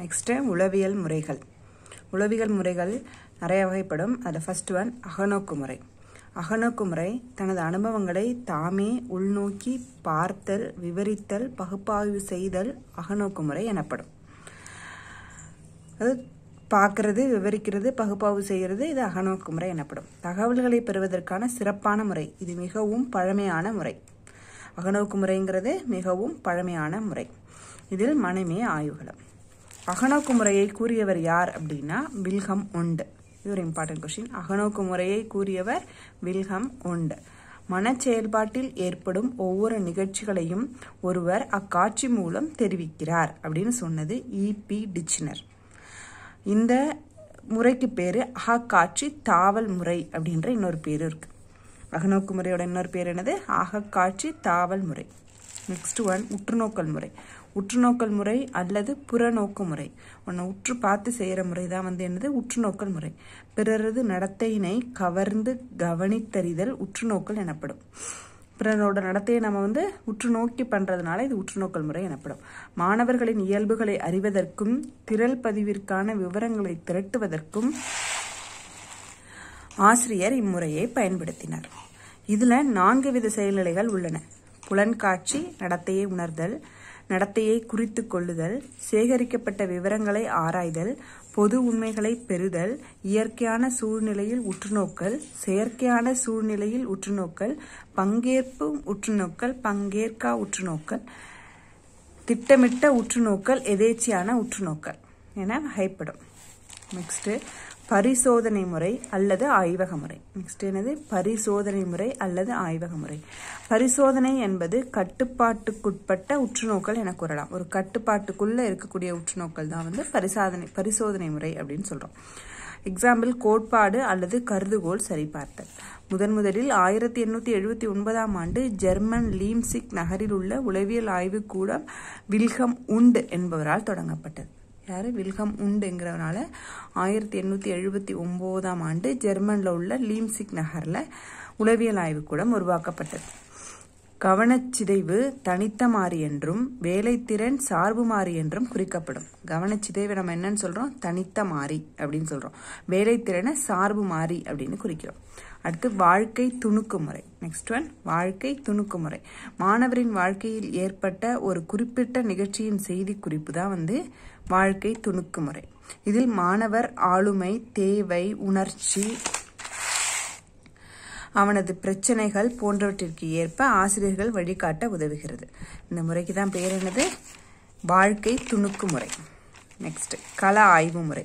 next உளவியல் முறைகள் உளவியல் முறைகள் நிறைய வகைப்படும் அதில் ஃபஸ்ட் ஒன் அகநோக்கு முறை அகநோக்கு முறை தனது அனுபவங்களை தாமே உள்நோக்கி பார்த்தல் விவரித்தல் பகுப்பாய்வு செய்தல் அகநோக்கு முறை எனப்படும் அது பார்க்கறது விவரிக்கிறது பகுப்பாய்வு செய்கிறது இது அகநோக்கு முறை எனப்படும் தகவல்களை பெறுவதற்கான சிறப்பான முறை இது மிகவும் பழமையான முறை அகநோக்கு முறைங்கிறது மிகவும் பழமையான முறை இதில் மனமே ஆய்வுகளம் அகநோக்கு முறையை கூறியவர் யார் அப்படின்னா வில்ஹம் உண்டு இது ஒரு இம்பார்ட்டன்ட் கொஸ்டின் அகநோக்கு முறையை கூறியவர் வில்ஹம் உண்டு மனச்செயல்பாட்டில் ஏற்படும் ஒவ்வொரு நிகழ்ச்சிகளையும் ஒருவர் அக்காட்சி மூலம் தெரிவிக்கிறார் அப்படின்னு சொன்னது இபி e டிச்சினர் இந்த முறைக்கு பேர் அகக்காட்சி தாவல் முறை அப்படின்ற இன்னொரு பேர் இருக்கு அகநோக்கு முறையோட இன்னொரு பேர் என்னது அகக்காட்சி தாவல் முறை நெக்ஸ்ட் ஒன் உற்றுநோக்கல் முறை உற்றுநோக்கல் முறை அல்லது புறநோக்கு முறை ஒன்று உற்று பார்த்து செய்கிற முறை தான் வந்து என்னது உற்றுநோக்கல் முறை பிறரது நடத்தையினை கவர்ந்து கவனித்தறிதல் உற்றுநோக்கல் எனப்படும் பிறரோட நடத்தையை நம்ம வந்து உற்று நோக்கி பண்ணுறதுனால இது உற்றுநோக்கல் முறை எனப்படும் மாணவர்களின் இயல்புகளை அறிவதற்கும் திரள் பதிவிற்கான விவரங்களை திரட்டுவதற்கும் ஆசிரியர் இம்முறையை பயன்படுத்தினார் இதில் நான்கு வித செயல்நிலைகள் உள்ளன புலன்காட்சி நடத்தையை உணர்தல் நடத்தையை குறித்து கொள்ளுதல் சேகரிக்கப்பட்ட விவரங்களை ஆராய்தல் பொது உண்மைகளை பெறுதல் இயற்கையான சூழ்நிலையில் உற்றுநோக்கல் செயற்கையான சூழ்நிலையில் உற்றுநோக்கல் பங்கேற்பு உற்றுநோக்கல் பங்கேற்கா உற்றுநோக்கல் திட்டமிட்ட உற்றுநோக்கல் எதேச்சியான உற்றுநோக்கல் என வகைப்படும் நெக்ஸ்ட்டு பரிசோதனை முறை அல்லது ஆய்வக முறை நெக்ஸ்ட் என்னது பரிசோதனை முறை அல்லது ஆய்வக முறை பரிசோதனை என்பது கட்டுப்பாட்டுக்குட்பட்ட உற்றுநோக்கள் என கூறலாம் ஒரு கட்டுப்பாட்டுக்குள்ளே இருக்கக்கூடிய உற்றுநோக்கள் தான் வந்து பரிசாதனை பரிசோதனை முறை அப்படின்னு சொல்கிறோம் எக்ஸாம்பிள் கோட்பாடு அல்லது கருதுகோள் சரிபார்த்தல் முதன் முதலில் ஆயிரத்தி எண்ணூற்றி எழுபத்தி ஒன்பதாம் ஆண்டு ஜெர்மன் லீம்சிக் நகரில் உள்ள உளவியல் ஆய்வுக்கூடம் வில்கம் உண்டு என்பவரால் தொடங்கப்பட்டது யார் வில்கம் உண்டுங்கிறவனால ஆயிரத்தி எண்ணூற்றி எழுபத்தி ஒம்போதாம் ஆண்டு ஜெர்மனில் உள்ள லீம்சிக் நகரில் உளவியல் ஆய்வுக்கூடம் உருவாக்கப்பட்டது கவனச்சிதைவு தனித்த மாறி என்றும் வேலைத்திறன் சார்பு மாறி என்றும் குறிக்கப்படும் கவனச்சிதைவு நம்ம என்னன்னு சொல்கிறோம் தனித்த மாறி அப்படின்னு சொல்கிறோம் வேலைத்திறனை சார்பு மாறி அப்படின்னு குறிக்கிறோம் அடுத்து வாழ்க்கை துணுக்குமுறை நெக்ஸ்ட் ஒன் வாழ்க்கை துணுக்குமுறை மாணவரின் வாழ்க்கையில் ஏற்பட்ட ஒரு குறிப்பிட்ட நிகழ்ச்சியின் செய்தி குறிப்பு தான் வந்து வாழ்க்கை துணுக்குமுறை இதில் மாணவர் ஆளுமை தேவை உணர்ச்சி அவனது பிரச்சனைகள் போன்றவற்றிற்கு ஏற்ப ஆசிரியர்கள் வழிகாட்ட உதவுகிறது இந்த முறைக்கு தான் பெயர் என்னது வாழ்க்கை துணுக்கு முறை நெக்ஸ்ட் கல ஆய்வு முறை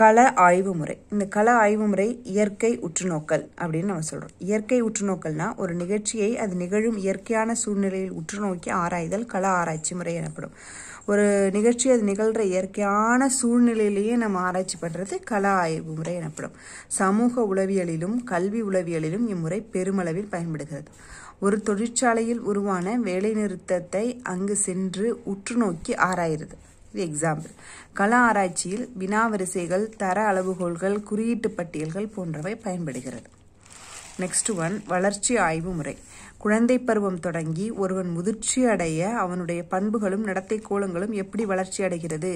கள ஆய்வு முறை இந்த கள ஆய்வு முறை இயற்கை உற்றுநோக்கல் அப்படின்னு நம்ம சொல்கிறோம் இயற்கை உற்றுநோக்கல்னா ஒரு நிகழ்ச்சியை அது நிகழும் இயற்கையான சூழ்நிலையில் உற்றுநோக்கி ஆராய்தல் கள ஆராய்ச்சி முறை எனப்படும் ஒரு நிகழ்ச்சி அது நிகழ்கிற இயற்கையான சூழ்நிலையிலேயே நம்ம ஆராய்ச்சி பண்ணுறது கள ஆய்வு முறை எனப்படும் சமூக உளவியலிலும் கல்வி உளவியலிலும் இம்முறை பெருமளவில் பயன்படுகிறது ஒரு தொழிற்சாலையில் உருவான வேலைநிறுத்தத்தை அங்கு சென்று உற்றுநோக்கி ஆராயிறது தி எக்ஸாம்பிள் கள ஆராய்ச்சியில் வினா வரிசைகள் தர அளவுகோல்கள் குறியீட்டு பட்டியல்கள் போன்றவை பயன்படுகிறது நெக்ஸ்ட் ஒன் வளர்ச்சி ஆய்வு முறை குழந்தை பருவம் தொடங்கி ஒருவன் முதிர்ச்சி அடைய அவனுடைய பண்புகளும் நடத்தை கோலங்களும் எப்படி வளர்ச்சி அடைகிறது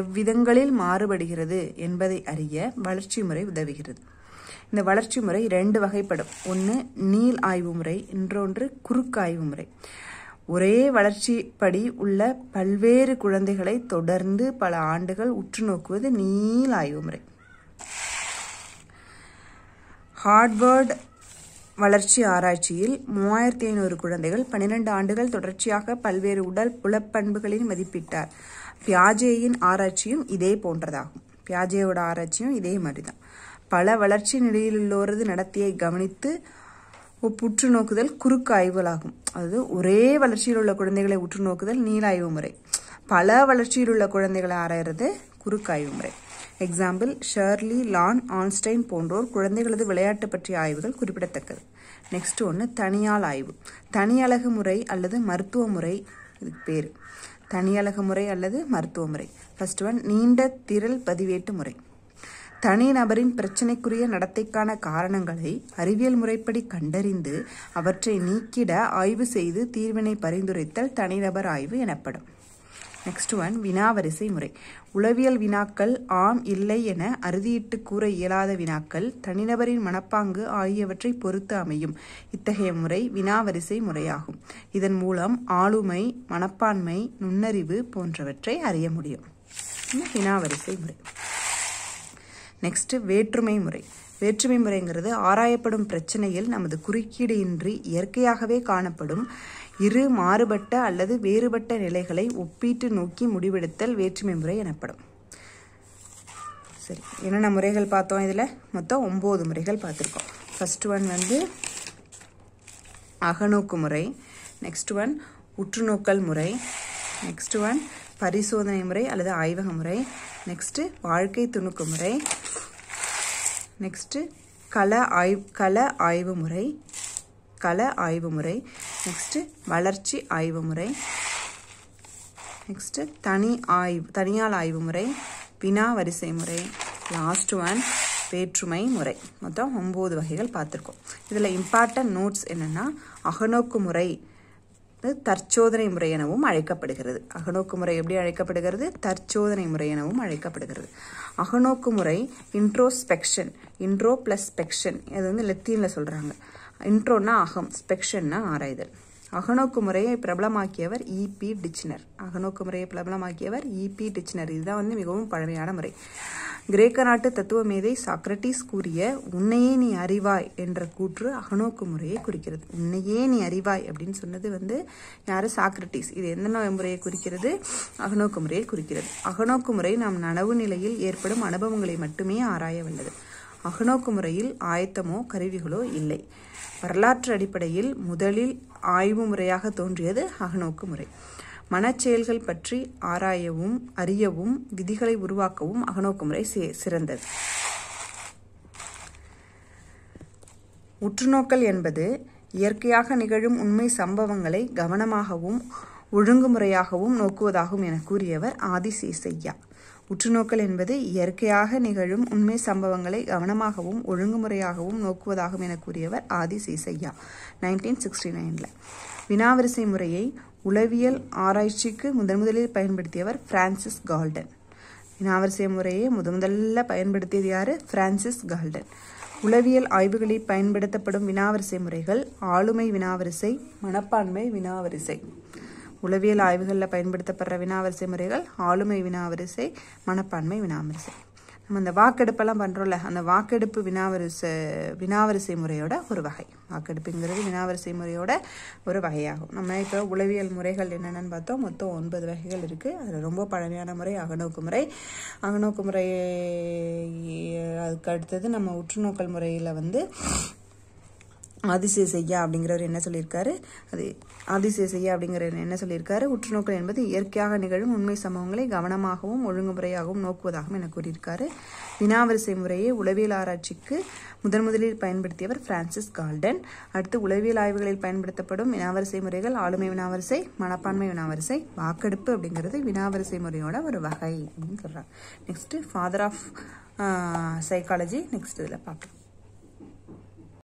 எவ்விதங்களில் மாறுபடுகிறது என்பதை அறிய வளர்ச்சி முறை உதவுகிறது இந்த வளர்ச்சி முறை ரெண்டு வகைப்படும் ஒன்று நீள் ஆய்வு முறை இன்றொன்று குறுக்கு ஆய்வு முறை ஒரே வளர்ச்சிப்படி உள்ள பல்வேறு குழந்தைகளை தொடர்ந்து பல ஆண்டுகள் உற்று நோக்குவது நீள் ஆய்வு முறை ஹார்ட்வர்டு வளர்ச்சி ஆராய்ச்சியில் மூவாயிரத்தி ஐநூறு குழந்தைகள் பன்னிரண்டு ஆண்டுகள் தொடர்ச்சியாக பல்வேறு உடல் புலப்பண்புகளின் மதிப்பிட்டார் பியாஜேயின் ஆராய்ச்சியும் இதே போன்றதாகும் பியாஜேயோட ஆராய்ச்சியும் இதே மாதிரிதான் பல வளர்ச்சி நிலையிலுள்ளோரது நடத்தியை கவனித்து புற்று நோக்குதல் குறுக்கு ஆய்வுகளாகும் அதாவது ஒரே வளர்ச்சியில் உள்ள குழந்தைகளை உற்று நோக்குதல் நீலாய்வு முறை பல வளர்ச்சியில் உள்ள குழந்தைகளை ஆராயிறது குறுக்காய்வு முறை எக்ஸாம்பிள் ஷர்லி லான் ஆன்ஸ்டைன் போன்றோர் குழந்தைகளது விளையாட்டு பற்றிய ஆய்வுகள் குறிப்பிடத்தக்கது நெக்ஸ்ட் ஒன்று தனியால் ஆய்வு தனியழகு முறை அல்லது மருத்துவ முறை இதுக்கு பேர் தனியழகு முறை அல்லது மருத்துவ முறை ஃபர்ஸ்ட் ஒன் நீண்ட திரள் பதிவேட்டு முறை தனிநபரின் பிரச்சினைக்குரிய நடத்தைக்கான காரணங்களை அறிவியல் முறைப்படி கண்டறிந்து அவற்றை நீக்கிட ஆய்வு செய்து தீர்வினை பரிந்துரைத்தல் தனிநபர் ஆய்வு எனப்படும் நெக்ஸ்ட் ஒன் வினாவரிசை முறை உளவியல் வினாக்கள் ஆம் இல்லை என அறுதியிட்டு கூற இயலாத வினாக்கள் தனிநபரின் மனப்பாங்கு ஆகியவற்றை பொறுத்து அமையும் இத்தகைய முறை வினாவரிசை முறையாகும் இதன் மூலம் ஆளுமை மனப்பான்மை நுண்ணறிவு போன்றவற்றை அறிய முடியும் வினாவரிசை முறை நெக்ஸ்ட்டு வேற்றுமை முறை வேற்றுமை முறைங்கிறது ஆராயப்படும் பிரச்சனையில் நமது குறுக்கீடு இன்றி இயற்கையாகவே காணப்படும் இரு மாறுபட்ட அல்லது வேறுபட்ட நிலைகளை ஒப்பீட்டு நோக்கி முடிவெடுத்தல் வேற்றுமை முறை எனப்படும் சரி என்னென்ன முறைகள் பார்த்தோம் இதில் மொத்தம் ஒம்பது முறைகள் பார்த்துருக்கோம் ஃபஸ்ட்டு ஒன் வந்து அகநோக்கு முறை நெக்ஸ்ட் ஒன் உற்றுநோக்கல் முறை நெக்ஸ்ட் ஒன் பரிசோதனை முறை அல்லது ஆய்வக முறை நெக்ஸ்ட்டு வாழ்க்கை துணுக்கு முறை நெக்ஸ்ட்டு கள ஆய் கள ஆய்வு முறை கள ஆய்வு முறை நெக்ஸ்ட்டு வளர்ச்சி ஆய்வு முறை நெக்ஸ்ட்டு தனி ஆய்வு தனியால் ஆய்வு முறை வினா வரிசை முறை லாஸ்ட் ஒன் வேற்றுமை முறை மொத்தம் ஒம்பது வகைகள் பார்த்துருக்கோம் இதில் இம்பார்ட்டன்ட் நோட்ஸ் என்னென்னா அகநோக்கு முறை தற்சோதனை முறை எனவும் அழைக்கப்படுகிறது அகநோக்கு முறை எப்படி அழைக்கப்படுகிறது தற்சோதனை முறை எனவும் அழைக்கப்படுகிறது அகநோக்கு முறை இன்ட்ரோஸ்பெக்ஷன் இன்ட்ரோ பிளஸ் ஸ்பெக்ஷன் இது வந்து லெத்தியில் சொல்கிறாங்க இன்ட்ரோன்னா அகம் ஸ்பெக்ஷன்னா ஆராய்தல் அகநோக்கு முறையை பிரபலமாக்கியவர் இபி e டிச்சினர் அகநோக்கு முறையை பிரபலமாக்கியவர் இபி e டிச்சினர் இதுதான் வந்து மிகவும் பழமையான முறை கிரேக்க நாட்டு தத்துவ மேதை சாக்ரட்டிஸ் கூறிய உன்னையே நீ அறிவாய் என்ற கூற்று அகநோக்கு முறையை குறிக்கிறது உன்னையே நீ அறிவாய் அப்படின்னு சொன்னது வந்து யார் சாக்ரட்டிஸ் இது எந்த முறையை குறிக்கிறது அகநோக்கு முறையை குறிக்கிறது அகநோக்கு முறை நாம் நனவு நிலையில் ஏற்படும் அனுபவங்களை மட்டுமே ஆராய வல்லது அகநோக்கு முறையில் ஆயத்தமோ கருவிகளோ இல்லை வரலாற்று அடிப்படையில் முதலில் ஆய்வு முறையாக தோன்றியது அகநோக்கு முறை மனச்செயல்கள் பற்றி ஆராயவும் அறியவும் விதிகளை உருவாக்கவும் அகநோக்கு முறை சிறந்தது உற்றுநோக்கல் என்பது இயற்கையாக நிகழும் உண்மை சம்பவங்களை கவனமாகவும் ஒழுங்குமுறையாகவும் நோக்குவதாகும் என கூறியவர் ஆதிசேசையா உற்றுநோக்கல் என்பது இயற்கையாக நிகழும் உண்மை சம்பவங்களை கவனமாகவும் ஒழுங்குமுறையாகவும் நோக்குவதாகும் என கூறியவர் ஆதிசேசையா நைன்டீன் சிக்ஸ்டி நைனில் வினாவரிசை முறையை உளவியல் ஆராய்ச்சிக்கு முதன் முதலில் பயன்படுத்தியவர் பிரான்சிஸ் கால்டன் வினாவரிசை முறையை முதன் முதல்ல பயன்படுத்தியது யாரு பிரான்சிஸ் கால்டன் உளவியல் ஆய்வுகளில் பயன்படுத்தப்படும் வினாவரிசை முறைகள் ஆளுமை வினாவரிசை மனப்பான்மை வினாவரிசை உளவியல் ஆய்வுகளில் பயன்படுத்தப்படுற வினாவரிசை முறைகள் ஆளுமை வினாவரிசை மனப்பான்மை வினாவரிசை நம்ம இந்த வாக்கெடுப்பெல்லாம் பண்ணுறோம்ல அந்த வாக்கெடுப்பு வினாவரிசை வினாவரிசை முறையோட ஒரு வகை வாக்கெடுப்புங்கிறது வினாவரிசை முறையோட ஒரு வகையாகும் நம்ம இப்போ உளவியல் முறைகள் என்னென்னு பார்த்தோம் மொத்தம் ஒன்பது வகைகள் இருக்குது அதில் ரொம்ப பழமையான முறை அகநோக்கு முறை அகநோக்கு முறை அதுக்கு அடுத்தது நம்ம உற்றுநோக்கல் முறையில் வந்து அதிசய செய்யா அப்படிங்கிறவர் என்ன சொல்லியிருக்காரு அது அதிசய செய்யா அப்படிங்கிறவர் என்ன சொல்லியிருக்காரு உற்றுநோக்கல் என்பது இயற்கையாக நிகழும் உண்மை சம்பவங்களை கவனமாகவும் ஒழுங்குமுறையாகவும் நோக்குவதாகவும் என கூறியிருக்காரு வினாவரிசை முறையை உளவியல் ஆராய்ச்சிக்கு முதன் முதலில் பயன்படுத்தியவர் பிரான்சிஸ் கால்டன் அடுத்து உளவியல் ஆய்வுகளில் பயன்படுத்தப்படும் வினாவரிசை முறைகள் ஆளுமை வினாவரிசை மனப்பான்மை வினாவரிசை வாக்கெடுப்பு அப்படிங்கிறது வினாவரிசை முறையோட ஒரு வகை அப்படின்னு சொல்கிறார் next father of psychology next இதில் பார்ப்போம்